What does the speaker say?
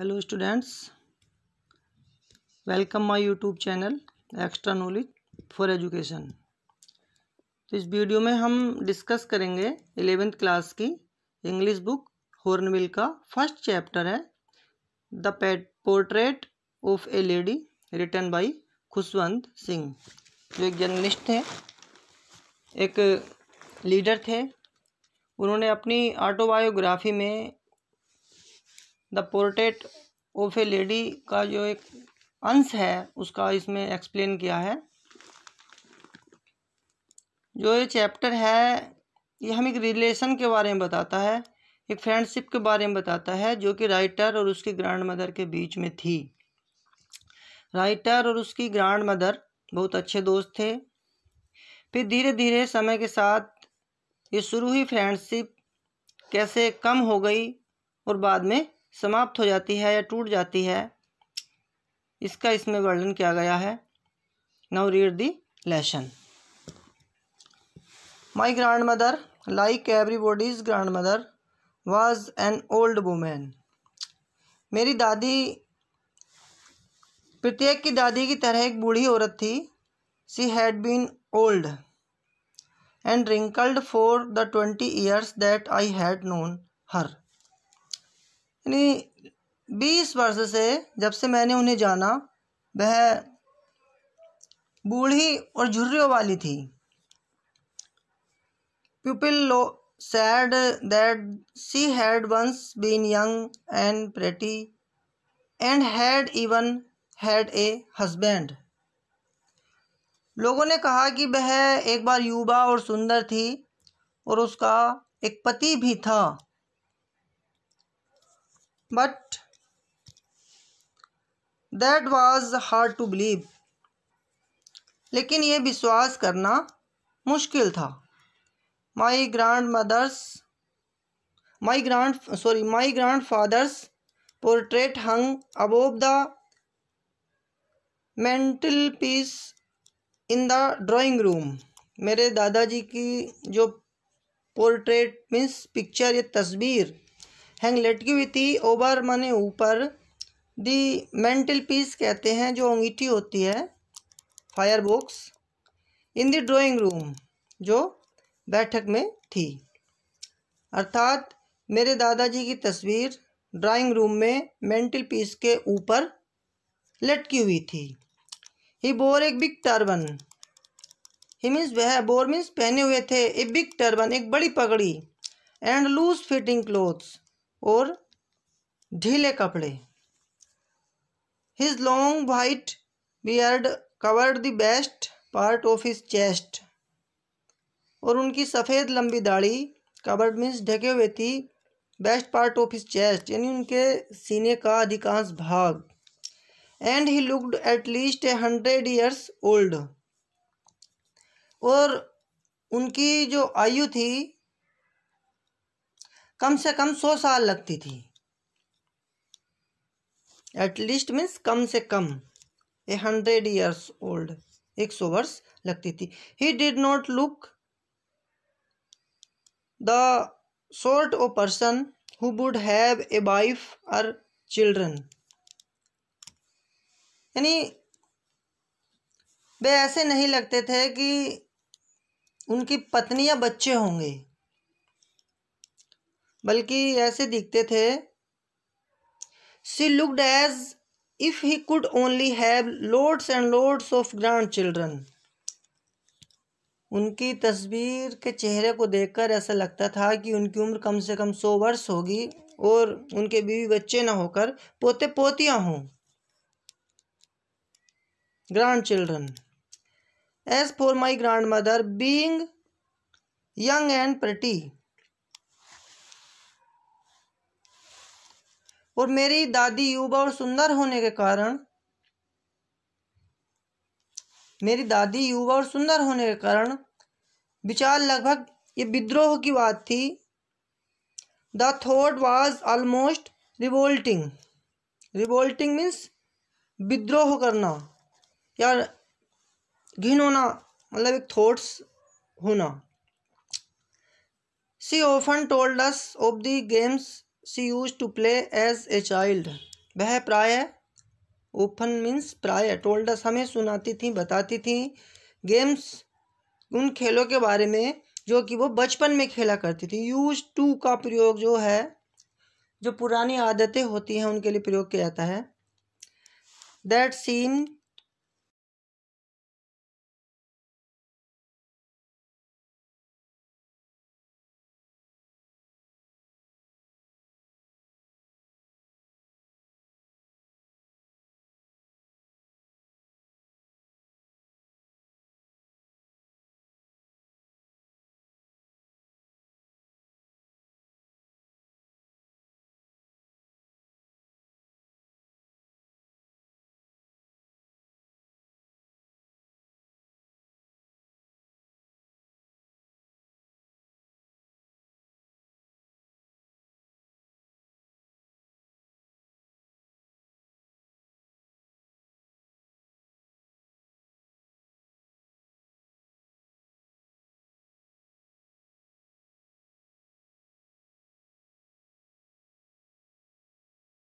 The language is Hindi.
hello students welcome my YouTube channel extra knowledge for education तो इस वीडियो में हम डिस्कस करेंगे एलेवेंथ क्लास की इंग्लिश बुक हॉर्नबिल का फर्स्ट चैप्टर है the pet portrait of a lady written by Khushwant Singh जो एक जर्नलिस्ट थे एक लीडर थे उन्होंने अपनी ऑटोबायोग्राफी में the portrait of a lady का जो एक अंश है उसका इसमें एक्सप्लेन किया है जो ये चैप्टर है ये हम एक रिलेशन के बारे में बताता है एक फ्रेंडशिप के बारे में बताता है जो कि राइटर और उसकी ग्रैंड मदर के बीच में थी राइटर और उसकी ग्रैंड मदर बहुत अच्छे दोस्त थे फिर धीरे धीरे समय के साथ ये शुरू ही फ्रेंडशिप कैसे कम हो गई और बाद में समाप्त हो जाती है या टूट जाती है इसका इसमें वर्णन किया गया है now read the lesson my grandmother like bodies grandmother was an old woman मेरी दादी प्रत्येक की दादी की तरह एक बूढ़ी औरत थी she had been old and wrinkled for the twenty years that I had known her यानी बीस वर्ष से जब से मैंने उन्हें जाना वह बूढ़ी और झुर्रियों वाली थी पीपल लो said that she had once been young and pretty and had even had a husband लोगों ने कहा कि वह एक बार युवा और सुंदर थी और उसका एक पति भी था but that was hard to believe लेकिन ये विश्वास करना मुश्किल था my grandmother's my grand sorry my grandfather's portrait hung above the mantelpiece in the drawing room मेरे दादाजी की जो पोर्ट्रेट मीन्स पिक्चर या तस्वीर हैंग लटकी हुई थी ओवर माने ऊपर दी मेंटल पीस कहते हैं जो अंगीठी होती है fire box in the drawing room जो बैठक में थी अर्थात मेरे दादाजी की तस्वीर ड्राइंग रूम में मेंटल पीस के ऊपर लटकी हुई थी ही बोर एक बिग टर्बन ही मीन्स वह बोर मीन्स पहने हुए थे ए बिग टर्बन एक बड़ी पगड़ी एंड लूज फिटिंग क्लोथ्स और ढीले कपड़े his long white beard covered the best part of his chest और उनकी सफ़ेद लंबी दाढ़ी कवर्ड मीन्स ढके हुए थी best part of his chest यानी उनके सीने का अधिकांश भाग and he looked at least a hundred years old और उनकी जो आयु थी कम से कम सौ साल लगती थी एटलीस्ट मीन्स कम से कम ए हंड्रेड ईयर्स ओल्ड एक सौ वर्ष लगती थी he did not look the sort of person who would have a wife और चिल्ड्रन यानी वे ऐसे नहीं लगते थे कि उनकी पत्नी या बच्चे होंगे बल्कि ऐसे दिखते थे she looked as if he could only have loads and loads of grandchildren उनकी तस्वीर के चेहरे को देखकर ऐसा लगता था कि उनकी उम्र कम से कम सौ वर्ष होगी और उनके बीवी बच्चे ना होकर पोते पोतियां हों grandchildren as for my grandmother being young and pretty और मेरी दादी युवा और सुंदर होने के कारण मेरी दादी युवा और सुंदर होने के कारण विचार लगभग ये विद्रोह की बात थी the thought was almost revolting revolting means विद्रोह करना या घिन होना मतलब एक थॉट्स होना she often told us of the games she used to play as a child वह प्राय ओपन मीन्स प्राय टोल्डस हमें सुनाती थी बताती थी गेम्स उन खेलों के बारे में जो कि वो बचपन में खेला करती थी यूज टू का प्रयोग जो है जो पुरानी आदतें होती हैं उनके लिए प्रयोग किया जाता है दैट सीम